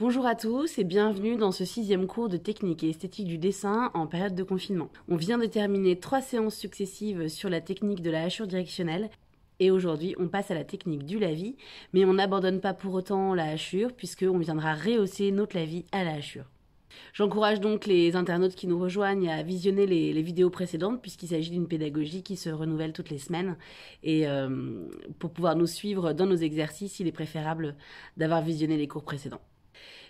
Bonjour à tous et bienvenue dans ce sixième cours de technique et esthétique du dessin en période de confinement. On vient de terminer trois séances successives sur la technique de la hachure directionnelle et aujourd'hui, on passe à la technique du lavis, mais on n'abandonne pas pour autant la hachure, puisqu'on viendra rehausser notre lavis à la hachure. J'encourage donc les internautes qui nous rejoignent à visionner les, vidéos précédentes, puisqu'il s'agit d'une pédagogie qui se renouvelle toutes les semaines. Et euh, pour pouvoir nous suivre dans nos exercices, il est préférable d'avoir visionné les cours précédents.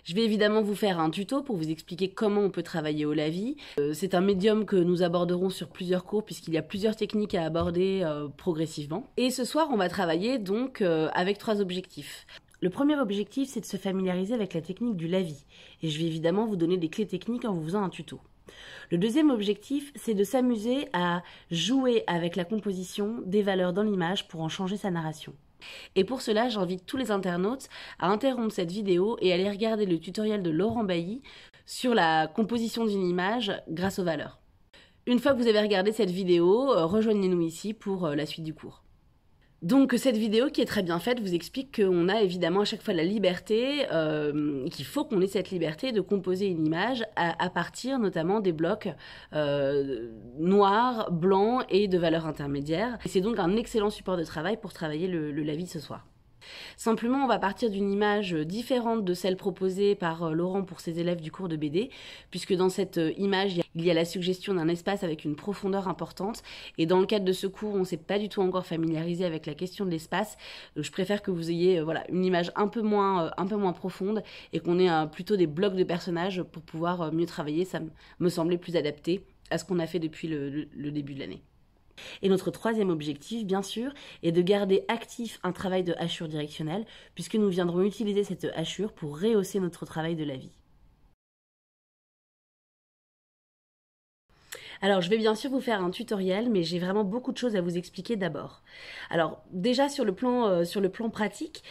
Je vais évidemment vous faire un tuto pour vous expliquer comment on peut travailler au lavis. Euh, c'est un médium que nous aborderons sur plusieurs cours puisqu'il y a plusieurs techniques à aborder euh, progressivement. Et ce soir, on va travailler donc euh, avec trois objectifs. Le premier objectif, c'est de se familiariser avec la technique du lavis. Et je vais évidemment vous donner des clés techniques en vous faisant un tuto. Le deuxième objectif, c'est de s'amuser à jouer avec la composition des valeurs dans l'image pour en changer sa narration. Et pour cela, j'invite tous les internautes à interrompre cette vidéo et à aller regarder le tutoriel de Laurent Bailly sur la composition d'une image grâce aux valeurs. Une fois que vous avez regardé cette vidéo, euh, rejoignez-nous ici pour euh, la suite du cours. Donc cette vidéo qui est très bien faite vous explique qu'on a évidemment à chaque fois la liberté, euh, qu'il faut qu'on ait cette liberté de composer une image à, partir notamment des blocs euh, noirs, blancs et de valeurs intermédiaires. C'est donc un excellent support de travail pour travailler le, le lavis ce soir. Simplement, on va partir d'une image différente de celle proposée par euh, Laurent pour ses élèves du cours de BD, puisque dans cette euh, image, il y a la suggestion d'un espace avec une profondeur importante. Et dans le cadre de ce cours, on ne s'est pas du tout encore familiarisé avec la question de l'espace. Euh, je préfère que vous ayez voilà, une image un peu moins, profonde et qu'on ait plutôt des blocs de personnages pour pouvoir mieux travailler. Ça me semblait plus adapté à ce qu'on a fait depuis le début de l'année. Et notre troisième objectif, bien sûr, est de garder actif un travail de hachure directionnelle, puisque nous viendrons utiliser cette hachure pour rehausser notre travail de la vie. Alors, je vais bien sûr vous faire un tutoriel, mais j'ai vraiment beaucoup de choses à vous expliquer d'abord. Alors, déjà sur le plan, euh, pratique,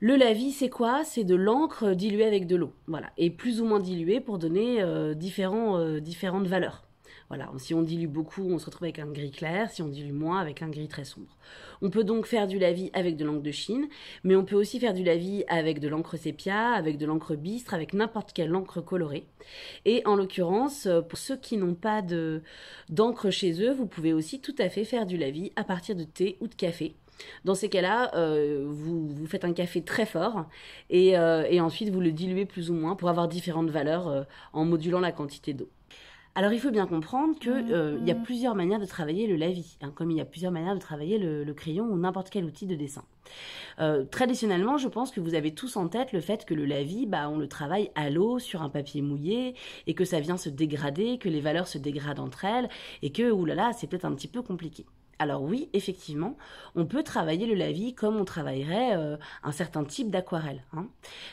le lavis, c'est quoi C'est de l'encre diluée avec de l'eau, voilà, et plus ou moins diluée pour donner euh, euh, différentes valeurs. Voilà, si on dilue beaucoup, on se retrouve avec un gris clair, si on dilue moins, avec un gris très sombre. On peut donc faire du lavis avec de l'encre de Chine, mais on peut aussi faire du lavis avec de l'encre sépia, avec de l'encre bistre, avec n'importe quelle encre colorée. Et en l'occurrence, euh, pour ceux qui n'ont pas de d'encre chez eux, vous pouvez aussi tout à fait faire du lavis à partir de thé ou de café. Dans ces cas-là, euh, vous, faites un café très fort euh, et, ensuite vous le diluez plus ou moins pour avoir différentes valeurs en modulant la quantité d'eau. Alors il faut bien comprendre qu'il mmh, euh, y a mmh. plusieurs manières de travailler le lavis, hein, comme il y a plusieurs manières de travailler le, crayon ou n'importe quel outil de dessin. Euh, traditionnellement, je pense que vous avez tous en tête le fait que le lavis, bah, on le travaille à l'eau sur un papier mouillé et que ça vient se dégrader, que les valeurs se dégradent entre elles et que, oulala, c'est peut-être un petit peu compliqué. Alors oui, effectivement, on peut travailler le lavis comme on travaillerait euh, un certain type d'aquarelle. Hein.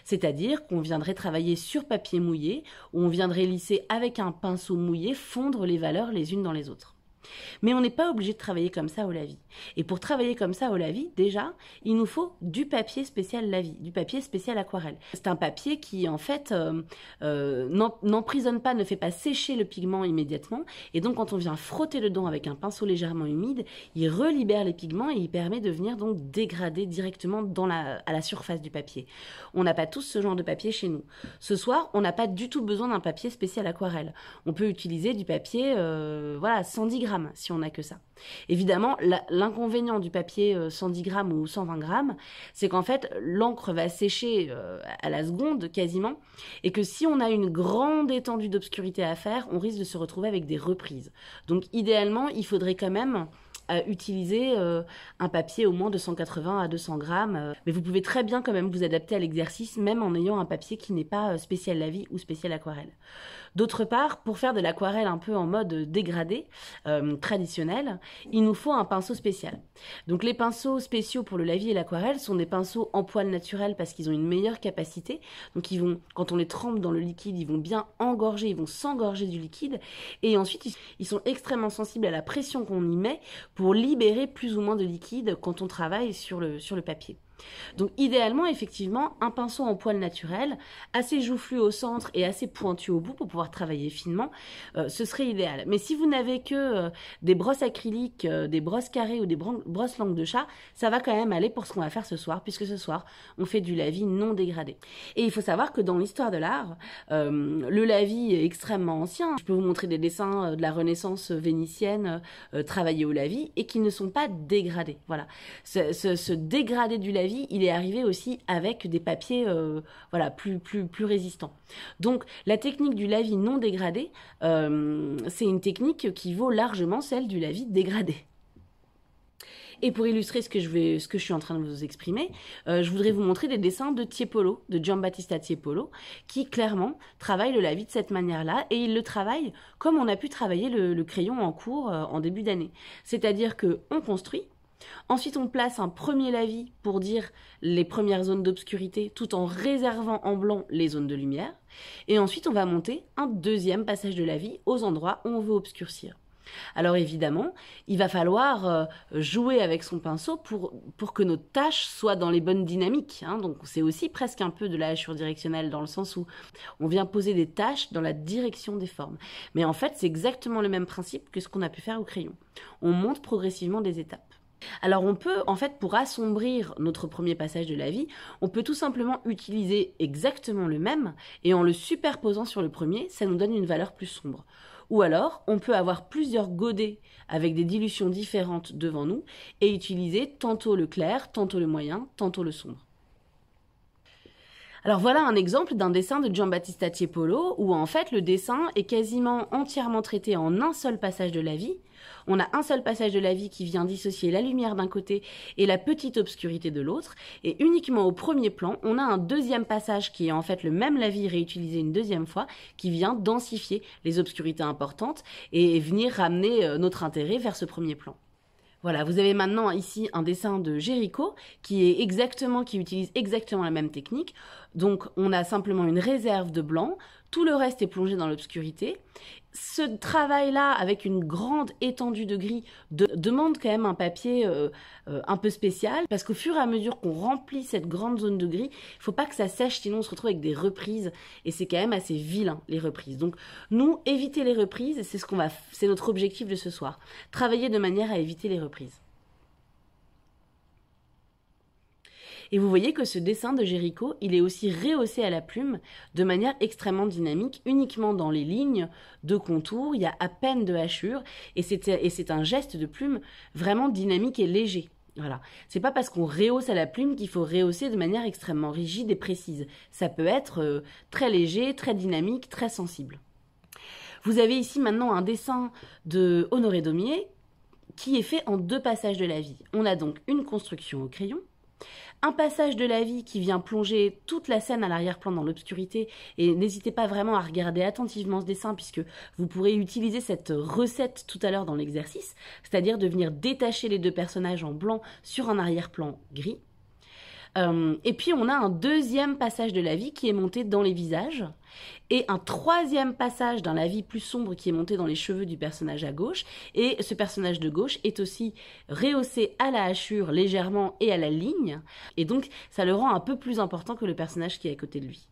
C'est-à-dire qu'on viendrait travailler sur papier mouillé, ou on viendrait lisser avec un pinceau mouillé, fondre les valeurs les unes dans les autres. Mais on n'est pas obligé de travailler comme ça au lavis. Et pour travailler comme ça au lavis, déjà, il nous faut du papier spécial lavis, du papier spécial aquarelle. C'est un papier qui, en fait, euh, euh, n'emprisonne pas, ne fait pas sécher le pigment immédiatement. Et donc, quand on vient frotter le don avec un pinceau légèrement humide, il relibère les pigments et il permet de venir donc dégrader directement dans la, à la surface du papier. On n'a pas tous ce genre de papier chez nous. Ce soir, on n'a pas du tout besoin d'un papier spécial aquarelle. On peut utiliser du papier, euh, voilà, 110 grammes si on n'a que ça. Évidemment, l'inconvénient du papier 110 euh, grammes ou 120 grammes, c'est qu'en fait, l'encre va sécher euh, à la seconde quasiment, et que si on a une grande étendue d'obscurité à faire, on risque de se retrouver avec des reprises. Donc idéalement, il faudrait quand même euh, utiliser un papier au moins de 180 à 200 grammes. mais vous pouvez très bien quand même vous adapter à l'exercice, même en ayant un papier qui n'est pas spécial la vie ou spécial aquarelle. D'autre part, pour faire de l'aquarelle un peu en mode dégradé, euh, traditionnel, il nous faut un pinceau spécial. Donc les pinceaux spéciaux pour le lavis et l'aquarelle sont des pinceaux en poils naturels parce qu'ils ont une meilleure capacité. Donc ils vont, quand on les trempe dans le liquide, ils vont bien engorger, ils vont s'engorger du liquide. Et ensuite, ils sont extrêmement sensibles à la pression qu'on y met pour libérer plus ou moins de liquide quand on travaille sur le, sur le papier. Donc idéalement, effectivement, un pinceau en poil naturel, assez joufflu au centre et assez pointu au bout pour pouvoir travailler finement, euh, ce serait idéal. Mais si vous n'avez que euh, des brosses acryliques, euh, des brosses carrées ou des brosses langue de chat, ça va quand même aller pour ce qu'on va faire ce soir, puisque ce soir, on fait du lavis non dégradé. Et il faut savoir que dans l'histoire de l'art, le lavis est extrêmement ancien. Je peux vous montrer des dessins de la Renaissance vénitienne travaillés au lavis et qui ne sont pas dégradés. Voilà. Ce, dégrader ce dégradé du lavis il est arrivé aussi avec des papiers euh, voilà, plus, plus, plus résistants. Donc la technique du lavis non dégradé, euh, c'est une technique qui vaut largement celle du lavis dégradé. Et pour illustrer ce que je, vais, ce que je suis en train de vous exprimer, euh, je voudrais vous montrer des dessins de Tiepolo, de Giambattista Tiepolo, qui clairement travaille le lavis de cette manière-là, et il le travaille comme on a pu travailler le, crayon en cours en début d'année. C'est-à-dire que on construit, Ensuite, on place un premier lavis pour dire les premières zones d'obscurité tout en réservant en blanc les zones de lumière. Et ensuite, on va monter un deuxième passage de lavis aux endroits où on veut obscurcir. Alors évidemment, il va falloir euh, jouer avec son pinceau pour, que nos tâches soient dans les bonnes dynamiques. Hein. Donc c'est aussi presque un peu de la hachure directionnelle dans le sens où on vient poser des tâches dans la direction des formes. Mais en fait, c'est exactement le même principe que ce qu'on a pu faire au crayon. On monte progressivement des étapes. Alors on peut, en fait, pour assombrir notre premier passage de la vie, on peut tout simplement utiliser exactement le même, et en le superposant sur le premier, ça nous donne une valeur plus sombre. Ou alors, on peut avoir plusieurs godets avec des dilutions différentes devant nous, et utiliser tantôt le clair, tantôt le moyen, tantôt le sombre. Alors voilà un exemple d'un dessin de Giambattista Tiepolo où en fait le dessin est quasiment entièrement traité en un seul passage de la vie. On a un seul passage de la vie qui vient dissocier la lumière d'un côté et la petite obscurité de l'autre, et uniquement au premier plan, on a un deuxième passage qui est en fait le même la vie réutilisé une deuxième fois, qui vient densifier les obscurités importantes et venir ramener euh, notre intérêt vers ce premier plan. Voilà, vous avez maintenant ici un dessin de Géricault qui est exactement, qui utilise exactement la même technique. Donc on a simplement une réserve de blanc tout le reste est plongé dans l'obscurité. Ce travail-là, avec une grande étendue de gris, demande quand même un papier euh, euh, un peu spécial, parce qu'au fur et à mesure qu'on remplit cette grande zone de gris, il faut pas que ça sèche, sinon on se retrouve avec des reprises, et c'est quand même assez vilain, les reprises. Donc nous, éviter les reprises, c'est ce qu'on va, c'est notre objectif de ce soir. Travailler de manière à éviter les reprises. Et vous voyez que ce dessin de Géricault, il est aussi rehaussé à la plume de manière extrêmement dynamique, uniquement dans les lignes de contour, il y a à peine de hachures, et c'est un geste de plume vraiment dynamique et léger. Voilà. C'est pas parce qu'on rehausse à la plume qu'il faut rehausser de manière extrêmement rigide et précise. Ça peut être euh, très léger, très dynamique, très sensible. Vous avez ici maintenant un dessin de Honoré Daumier qui est fait en deux passages de la vie. On a donc une construction au crayon un passage de la vie qui vient plonger toute la scène à l'arrière-plan dans l'obscurité et n'hésitez pas vraiment à regarder attentivement ce dessin puisque vous pourrez utiliser cette recette tout à l'heure dans l'exercice, c'est-à-dire de venir détacher les deux personnages en blanc sur un arrière-plan gris euh, et puis on a un deuxième passage de la vie qui est monté dans les visages et un troisième passage dans la vie plus sombre qui est monté dans les cheveux du personnage à gauche. Et ce personnage de gauche est aussi rehaussé à la hachure légèrement et à la ligne. Et donc ça le rend un peu plus important que le personnage qui est à côté de lui.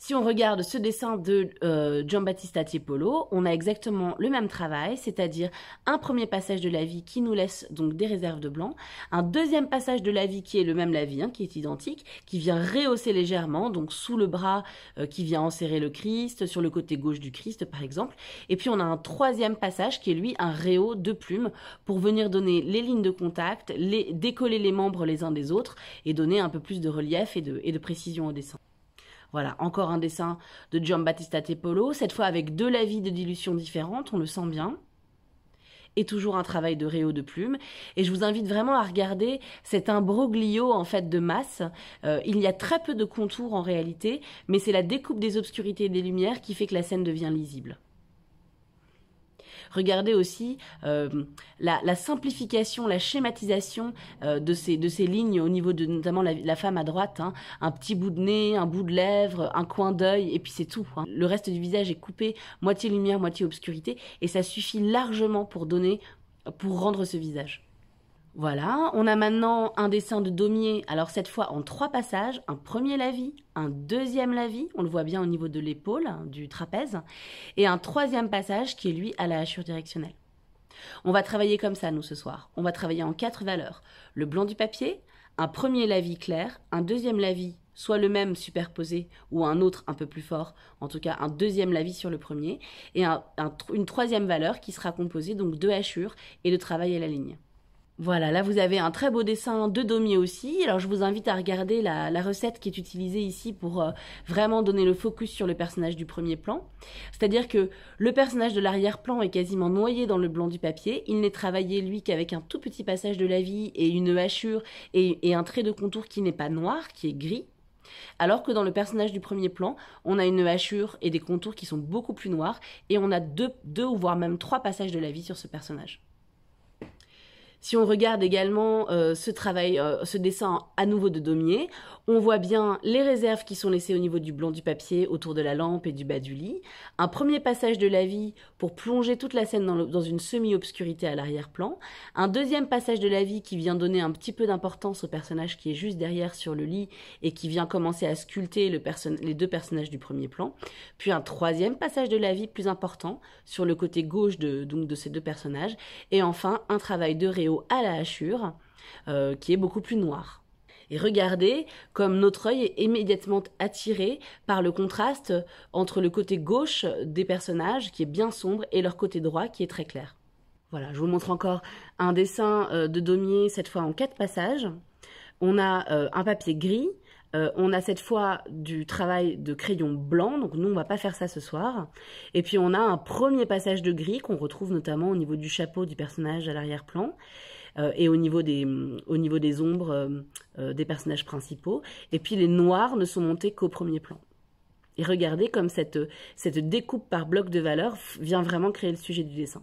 Si on regarde ce dessin de euh, Giambattista Tiepolo, on a exactement le même travail, c'est-à-dire un premier passage de la vie qui nous laisse donc des réserves de blanc, un deuxième passage de la vie qui est le même la vie, hein, qui est identique, qui vient rehausser légèrement, donc sous le bras euh, qui vient enserrer le Christ, sur le côté gauche du Christ par exemple, et puis on a un troisième passage qui est lui un réhaut de plumes pour venir donner les lignes de contact, les, décoller les membres les uns des autres et donner un peu plus de relief et et de précision au dessin. Voilà, encore un dessin de Giambattista Tepolo, cette fois avec deux lavis de dilution différentes, on le sent bien. Et toujours un travail de réo de plume. Et je vous invite vraiment à regarder cet imbroglio en fait de masse. Euh, il y a très peu de contours en réalité, mais c'est la découpe des obscurités et des lumières qui fait que la scène devient lisible regardez aussi euh, la, simplification, la schématisation euh, de, ces, de ces lignes au niveau de notamment la, femme à droite. Hein. Un petit bout de nez, un bout de lèvres, un coin d'œil, et puis c'est tout. Hein. Le reste du visage est coupé, moitié lumière, moitié obscurité, et ça suffit largement pour donner, pour rendre ce visage. Voilà, on a maintenant un dessin de Daumier, alors cette fois en trois passages, un premier lavis, un deuxième lavis, on le voit bien au niveau de l'épaule, hein, du trapèze, et un troisième passage qui est lui à la hachure directionnelle. On va travailler comme ça, nous, ce soir. On va travailler en quatre valeurs. Le blanc du papier, un premier lavis clair, un deuxième lavis, soit le même superposé ou un autre un peu plus fort, en tout cas un deuxième lavis sur le premier, et une troisième valeur qui sera composée donc de hachures et de travail à la ligne. Voilà, là vous avez un très beau dessin de Domi aussi. Alors je vous invite à regarder la, recette qui est utilisée ici pour euh, vraiment donner le focus sur le personnage du premier plan. C'est-à-dire que le personnage de l'arrière-plan est quasiment noyé dans le blanc du papier. Il n'est travaillé lui qu'avec un tout petit passage de la vie et une hachure et, un trait de contour qui n'est pas noir, qui est gris. Alors que dans le personnage du premier plan, on a une hachure et des contours qui sont beaucoup plus noirs et on a deux, deux voire même trois passages de la vie sur ce personnage. Si on regarde également euh, ce travail, euh, ce dessin à nouveau de Daumier, on voit bien les réserves qui sont laissées au niveau du blanc du papier, autour de la lampe et du bas du lit. Un premier passage de la vie pour plonger toute la scène dans, une semi-obscurité à l'arrière-plan. Un deuxième passage de la vie qui vient donner un petit peu d'importance au personnage qui est juste derrière sur le lit et qui vient commencer à sculpter le les deux personnages du premier plan. Puis un troisième passage de la vie plus important sur le côté gauche de, donc, de ces deux personnages. Et enfin, un travail de à la hachure, euh, qui est beaucoup plus noire. Et regardez comme notre œil est immédiatement attiré par le contraste entre le côté gauche des personnages qui est bien sombre et leur côté droit qui est très clair. Voilà, je vous montre encore un dessin euh, de Daumier, cette fois en quatre passages. On a euh, un papier gris, euh, on a cette fois du travail de crayon blanc, donc nous on va pas faire ça ce soir. Et puis on a un premier passage de gris qu'on retrouve notamment au niveau du chapeau du personnage à l'arrière-plan euh, et au niveau des, au niveau des ombres euh, des personnages principaux. Et puis les noirs ne sont montés qu'au premier plan. Et regardez comme cette, cette découpe par bloc de valeur vient vraiment créer le sujet du dessin.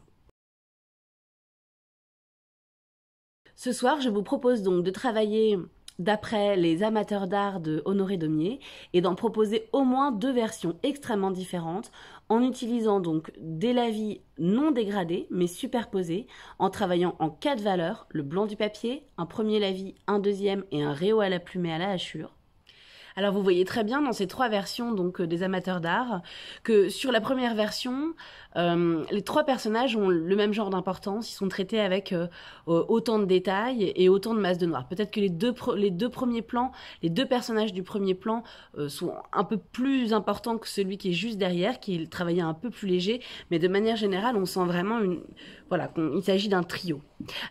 Ce soir, je vous propose donc de travailler d'après les amateurs d'art de Honoré Daumier et d'en proposer au moins deux versions extrêmement différentes en utilisant donc des lavis non dégradés mais superposés en travaillant en quatre valeurs, le blanc du papier, un premier lavis, un deuxième et un réo à la plume et à la hachure alors vous voyez très bien dans ces trois versions donc euh, des amateurs d'art que sur la première version, euh, les trois personnages ont le même genre d'importance, ils sont traités avec euh, autant de détails et autant de masse de noir. Peut-être que les deux, les deux premiers plans, les deux personnages du premier plan sont un peu plus importants que celui qui est juste derrière, qui est travaillé un peu plus léger, mais de manière générale, on sent vraiment une, voilà, qu'il s'agit d'un trio.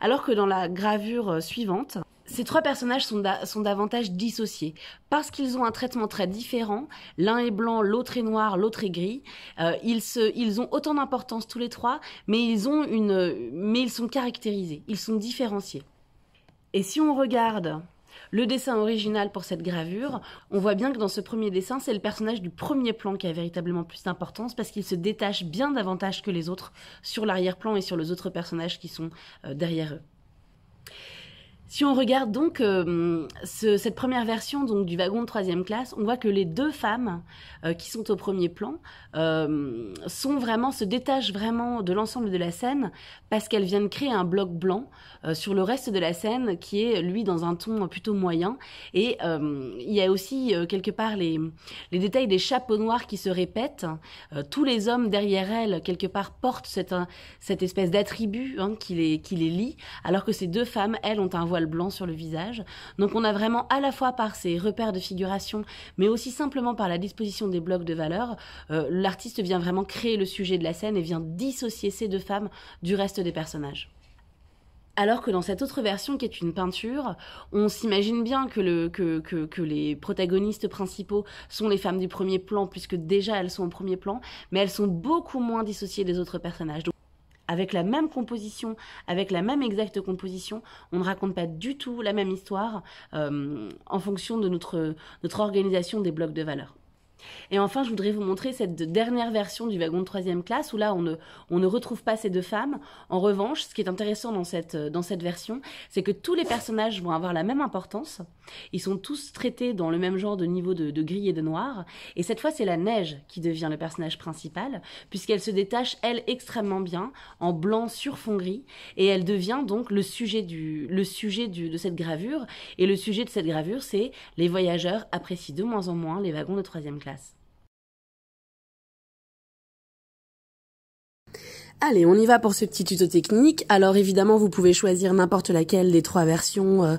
Alors que dans la gravure suivante, ces trois personnages sont, davantage dissociés parce qu'ils ont un traitement très différent. L'un est blanc, l'autre est noir, l'autre est gris. Euh, ils, ont autant d'importance tous les trois, mais ils ont une, mais ils sont caractérisés, ils sont différenciés. Et si on regarde le dessin original pour cette gravure, on voit bien que dans ce premier dessin, c'est le personnage du premier plan qui a véritablement plus d'importance parce qu'il se détache bien davantage que les autres sur l'arrière-plan et sur les autres personnages qui sont euh, derrière eux. Si on regarde donc euh, cette première version donc, du wagon de troisième classe, on voit que les deux femmes euh, qui sont au premier plan euh, sont vraiment, se détachent vraiment de l'ensemble de la scène parce qu'elles viennent créer un bloc blanc sur le reste de la scène qui est, lui, dans un ton plutôt moyen. Et il y a aussi quelque part les, les détails des chapeaux noirs qui se répètent. tous les hommes derrière elles, quelque part, portent cette, cette espèce d'attribut hein, qui, les, qui les lie, alors que ces deux femmes, elles, ont un voile blanc sur le visage. Donc on a vraiment à la fois par ces repères de figuration, mais aussi simplement par la disposition des blocs de valeur, euh, l'artiste vient vraiment créer le sujet de la scène et vient dissocier ces deux femmes du reste des personnages. Alors que dans cette autre version, qui est une peinture, on s'imagine bien que, les protagonistes principaux sont les femmes du premier plan, puisque déjà elles sont au premier plan, mais elles sont beaucoup moins dissociées des autres personnages avec la même composition, avec la même exacte composition, on ne raconte pas du tout la même histoire euh, en fonction de notre, notre organisation des blocs de valeur. Et enfin, je voudrais vous montrer cette dernière version du wagon de troisième classe où là, on ne, on ne retrouve pas ces deux femmes. En revanche, ce qui est intéressant dans cette, dans cette version, c'est que tous les personnages vont avoir la même importance. Ils sont tous traités dans le même genre de niveau de, gris et de noir. Et cette fois, c'est la neige qui devient le personnage principal, puisqu'elle se détache, elle, extrêmement bien, en blanc sur fond gris. Et elle devient donc le sujet, du, le sujet du, de cette gravure. Et le sujet de cette gravure, c'est les voyageurs apprécient de moins en moins les wagons de troisième classe. Yes Allez, on y va pour ce petit tuto technique. Alors évidemment, vous pouvez choisir n'importe laquelle des trois versions euh,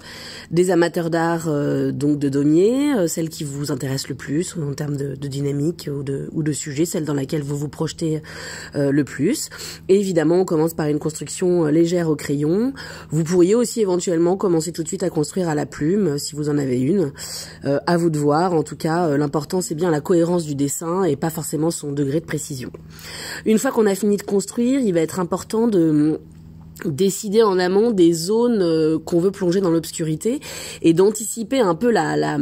des amateurs d'art, euh, donc de Daumier, euh, celle qui vous intéresse le plus en termes de, dynamique ou de, ou de sujet, celle dans laquelle vous vous projetez le plus. Et évidemment, on commence par une construction légère au crayon. Vous pourriez aussi éventuellement commencer tout de suite à construire à la plume, si vous en avez une. à vous de voir. En tout cas, l'important c'est bien la cohérence du dessin et pas forcément son degré de précision. Une fois qu'on a fini de construire il va être important de décider en amont des zones euh, qu'on veut plonger dans l'obscurité et d'anticiper un peu la, la,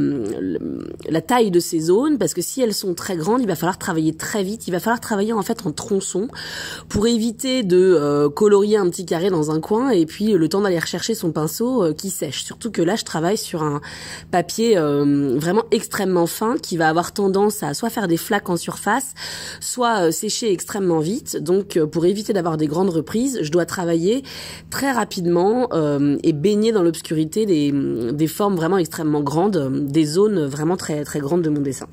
la, taille de ces zones parce que si elles sont très grandes, il va falloir travailler très vite, il va falloir travailler en fait en tronçon pour éviter de euh, colorier un petit carré dans un coin et puis le temps d'aller rechercher son pinceau euh, qui sèche. Surtout que là, je travaille sur un papier vraiment extrêmement fin qui va avoir tendance à soit faire des flaques en surface, soit sécher extrêmement vite. Donc pour éviter d'avoir des grandes reprises, je dois travailler très rapidement euh, et baigner dans l'obscurité des, des formes vraiment extrêmement grandes, des zones vraiment très très grandes de mon dessin.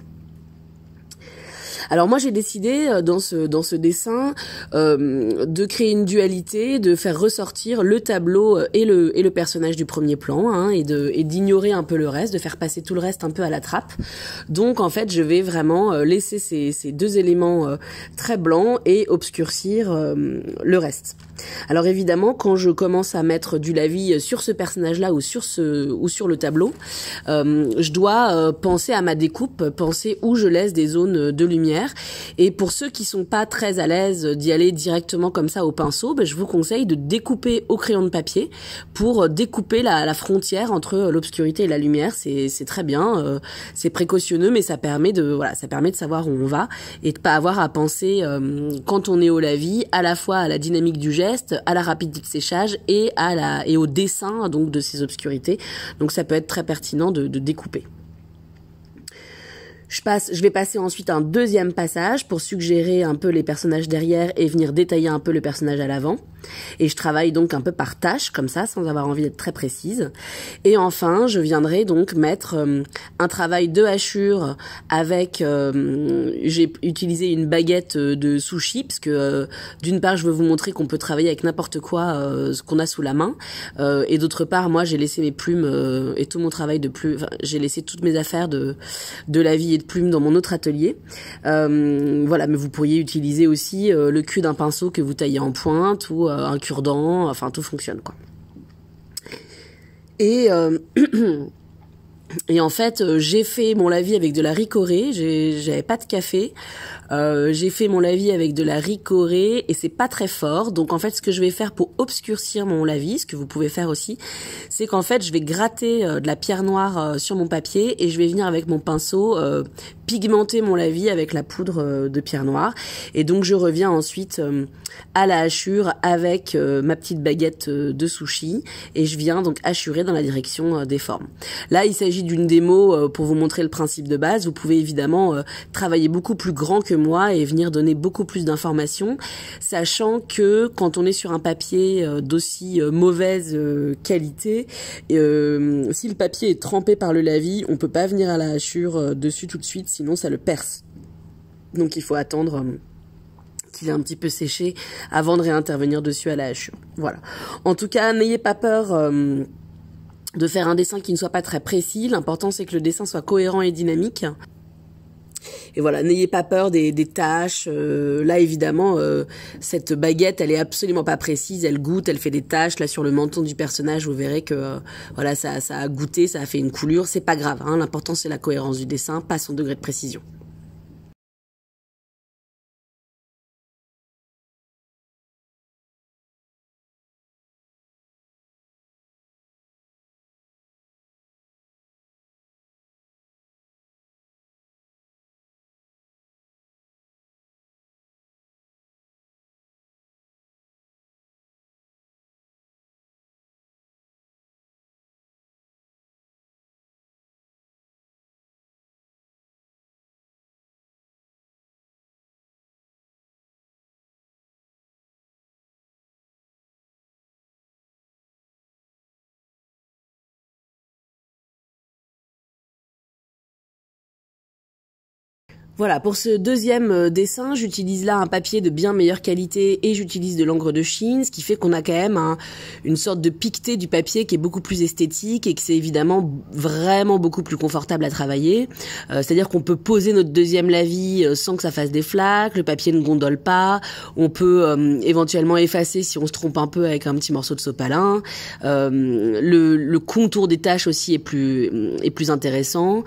Alors moi j'ai décidé euh, dans ce dans ce dessin euh, de créer une dualité, de faire ressortir le tableau et le et le personnage du premier plan hein, et de et d'ignorer un peu le reste, de faire passer tout le reste un peu à la trappe. Donc en fait je vais vraiment laisser ces ces deux éléments très blancs et obscurcir le reste. Alors évidemment, quand je commence à mettre du lavis sur ce personnage-là ou sur ce ou sur le tableau, euh, je dois euh, penser à ma découpe, penser où je laisse des zones de lumière. Et pour ceux qui sont pas très à l'aise d'y aller directement comme ça au pinceau, ben je vous conseille de découper au crayon de papier pour découper la, frontière entre l'obscurité et la lumière. C'est très bien, euh, c'est précautionneux, mais ça permet de voilà, ça permet de savoir où on va et de pas avoir à penser quand on est au lavis à la fois à la dynamique du jet à la rapidité de séchage et, et au dessin de ces obscurités. Donc ça peut être très pertinent de découper. Je passe, je vais passer ensuite un deuxième passage pour suggérer un peu les personnages derrière et venir détailler un peu le personnage à l'avant. Et je travaille donc un peu par tâche, comme ça, sans avoir envie d'être très précise. Et enfin, je viendrai donc mettre euh, un travail de hachure avec, euh, j'ai utilisé une baguette euh, de sushi, parce que d'une part, je veux vous montrer qu'on peut travailler avec n'importe quoi, ce qu'on a sous la main. et d'autre part, moi, j'ai laissé mes plumes et tout mon travail de plumes, j'ai laissé toutes mes affaires de, de la vie et de plumes dans mon autre atelier. Euh, voilà, mais vous pourriez utiliser aussi euh, le cul d'un pinceau que vous taillez en pointe ou euh, un cure-dent, enfin tout fonctionne quoi. Et Et en fait, euh, j'ai fait mon lavis avec de la ricorée. J'avais pas de café. Euh, j'ai fait mon lavis avec de la ricorée et c'est pas très fort. Donc en fait, ce que je vais faire pour obscurcir mon lavis, ce que vous pouvez faire aussi, c'est qu'en fait, je vais gratter euh, de la pierre noire sur mon papier et je vais venir avec mon pinceau pigmenter mon lavis avec la poudre de pierre noire. Et donc je reviens ensuite à la hachure avec ma petite baguette de sushi et je viens donc hachurer dans la direction des formes. Là, il s'agit d'une démo euh, pour vous montrer le principe de base, vous pouvez évidemment euh, travailler beaucoup plus grand que moi et venir donner beaucoup plus d'informations, sachant que quand on est sur un papier euh, d'aussi mauvaise qualité, si le papier est trempé par le lavis, on peut pas venir à la hachure dessus tout de suite, sinon ça le perce. Donc il faut attendre qu'il ait un petit peu séché avant de réintervenir dessus à la hachure. Voilà. En tout cas, n'ayez pas peur de faire un dessin qui ne soit pas très précis. L'important, c'est que le dessin soit cohérent et dynamique. Et voilà, n'ayez pas peur des, des tâches. Euh, là, évidemment, euh, cette baguette, elle est absolument pas précise. Elle goûte, elle fait des tâches. Là, sur le menton du personnage, vous verrez que euh, voilà, ça, ça a goûté, ça a fait une coulure. C'est pas grave. Hein. L'important, c'est la cohérence du dessin, pas son degré de précision. Voilà, pour ce deuxième euh, dessin, j'utilise là un papier de bien meilleure qualité et j'utilise de l'encre de Chine, ce qui fait qu'on a quand même une sorte de piqueté du papier qui est beaucoup plus esthétique et que c'est évidemment vraiment beaucoup plus confortable à travailler. Euh, c'est-à-dire qu'on peut poser notre deuxième lavis euh, sans que ça fasse des flaques, le papier ne gondole pas, on peut éventuellement effacer si on se trompe un peu avec un petit morceau de sopalin. Euh, le, contour des tâches aussi est plus, est plus intéressant,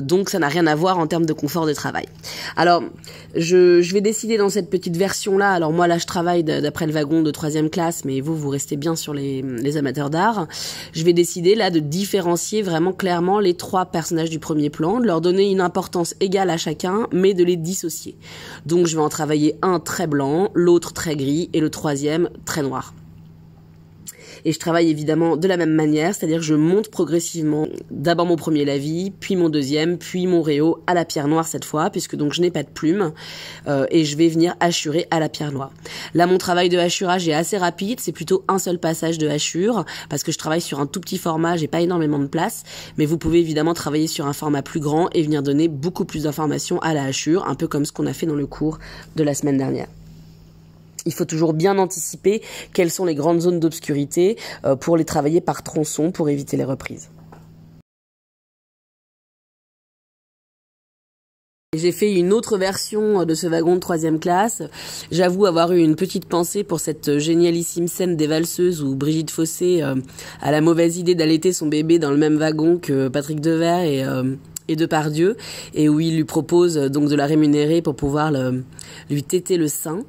donc ça n'a rien à voir en termes de confort de travail. Alors, je, vais décider dans cette petite version-là. Alors moi, là, je travaille d'après le wagon de troisième classe, mais vous, vous restez bien sur les amateurs d'art. Je vais décider là de différencier vraiment clairement les trois personnages du premier plan, de leur donner une importance égale à chacun, mais de les dissocier. Donc, je vais en travailler un très blanc, l'autre très gris et le troisième très noir. Et je travaille évidemment de la même manière, c'est-à-dire je monte progressivement d'abord mon premier lavis, puis mon deuxième, puis mon réo à la pierre noire cette fois, puisque donc je n'ai pas de plume, euh, et je vais venir hachurer à la pierre noire. Là, mon travail de hachurage est assez rapide, c'est plutôt un seul passage de hachure, parce que je travaille sur un tout petit format, j'ai pas énormément de place, mais vous pouvez évidemment travailler sur un format plus grand et venir donner beaucoup plus d'informations à la hachure, un peu comme ce qu'on a fait dans le cours de la semaine dernière il faut toujours bien anticiper quelles sont les grandes zones d'obscurité euh, pour les travailler par tronçon pour éviter les reprises. J'ai fait une autre version euh, de ce wagon de troisième classe. J'avoue avoir eu une petite pensée pour cette génialissime scène des valseuses où Brigitte Fossé euh, a la mauvaise idée d'allaiter son bébé dans le même wagon que Patrick Devers et et de par Dieu, et où il lui propose euh, donc de la rémunérer pour pouvoir le, lui téter le sein.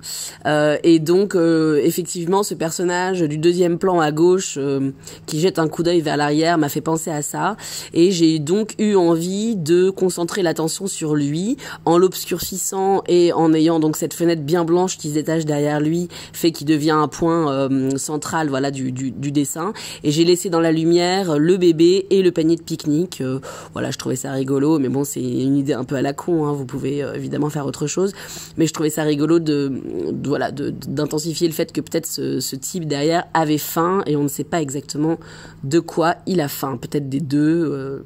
Euh, et donc euh, effectivement, ce personnage du deuxième plan à gauche qui jette un coup d'œil vers l'arrière m'a fait penser à ça, et j'ai donc eu envie de concentrer l'attention sur lui en l'obscurcissant et en ayant donc cette fenêtre bien blanche qui se détache derrière lui, fait qu'il devient un point central voilà du, du dessin. Et j'ai laissé dans la lumière le bébé et le panier de pique-nique. voilà, je trouvais ça rigolo mais bon, c'est une idée un peu à la con. Hein, vous pouvez euh, évidemment faire autre chose, mais je trouvais ça rigolo de, voilà, d'intensifier le fait que peut-être ce, type derrière avait faim et on ne sait pas exactement de quoi il a faim. Peut-être des deux, euh,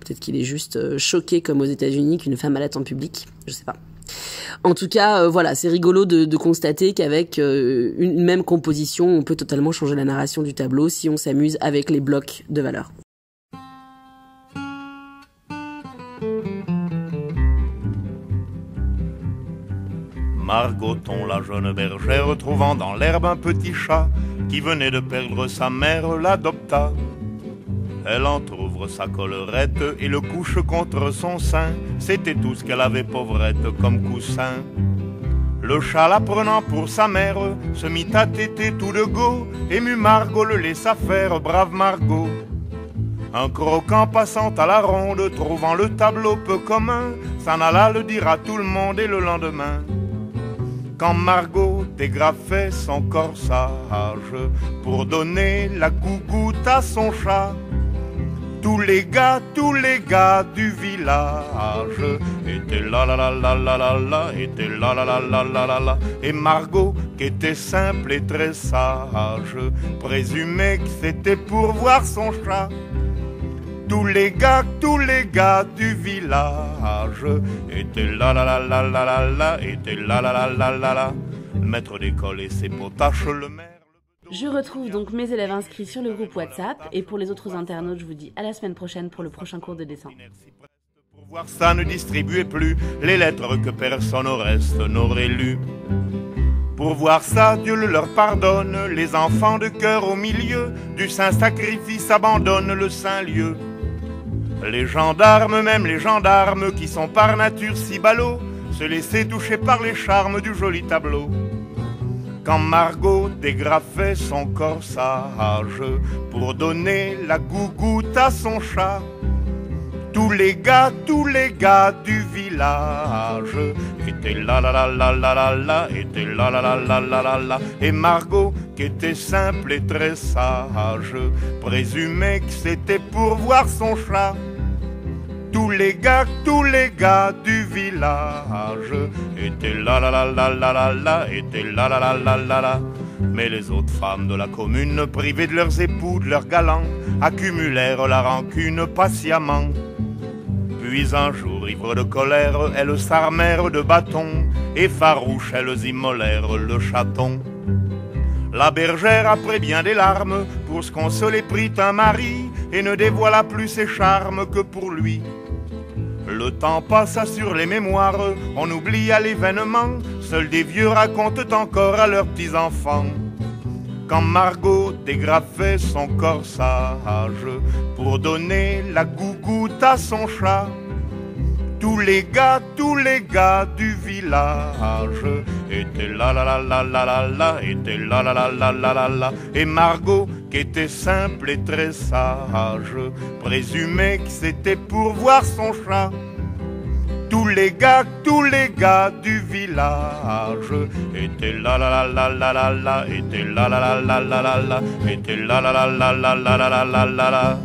peut-être qu'il est juste euh, choqué comme aux États-Unis qu'une femme malade en public, je sais pas. En tout cas, voilà, c'est rigolo de, constater qu'avec une même composition, on peut totalement changer la narration du tableau si on s'amuse avec les blocs de valeur. Margoton, la jeune bergère, trouvant dans l'herbe un petit chat qui venait de perdre sa mère, l'adopta. Elle entr'ouvre sa collerette et le couche contre son sein. C'était tout ce qu'elle avait pauvrette comme coussin. Le chat la prenant pour sa mère se mit à téter tout de go. Ému Margot le laissa faire, brave Margot. Un croquant passant à la ronde, trouvant le tableau peu commun, s'en alla le dire à tout le monde et le lendemain quand Margot dégrafait son corsage pour donner la gougoute à son chat. Tous les gars, tous les gars du village étaient là là, là, là, là, là, étaient là là, là, là Et Margot, qui était simple et très sage, présumait que c'était pour voir son chat. Tous les gars, tous les gars du village étaient là là, là, là, là, là, étaient là là, là, là, là, Le maître d'école et ses potaches, le maire. Je retrouve donc mes élèves inscrits sur le groupe WhatsApp et pour les autres internautes, je vous dis à la semaine prochaine pour le prochain cours de décembre. Pour voir ça ne distribuez plus les lettres que personne au reste n'aurait lues. Pour voir ça, Dieu le leur pardonne, les enfants de cœur au milieu du saint sacrifice abandonnent le saint lieu. Les gendarmes, même les gendarmes qui sont par nature si ballots, se laissaient toucher par les charmes du joli tableau. Quand Margot dégrafait son corsage pour donner la gougoute à son chat, tous les gars, tous les gars du village étaient là là là là là là, étaient là là là là Et Margot, qui était simple et très sage, présumait que c'était pour voir son chat. Tous les gars, tous les gars du village étaient là là là là là là étaient là là là là là là. Mais les autres femmes de la commune, privées de leurs époux, de leurs galants, accumulèrent la rancune patiemment. Puis un jour, ivres de colère, elles s'armèrent de bâtons, et farouches, elles immolèrent le chaton. La bergère, pris bien des larmes, pour ce se consoler prit un mari et ne dévoila plus ses charmes que pour lui. Le temps passa sur les mémoires, on oublia l'événement, seuls des vieux racontent encore à leurs petits-enfants. Quand Margot dégrafait son corsage pour donner la gougoute à son chat, tous les gars, tous les gars du village étaient là là là là là là là, étaient là là là là là là là. Et Margot, qui était simple et très sage, présumait que c'était pour voir son chat tous les gars, tous les gars du village étaient là là là là là là, là, étaient là là là là là là, là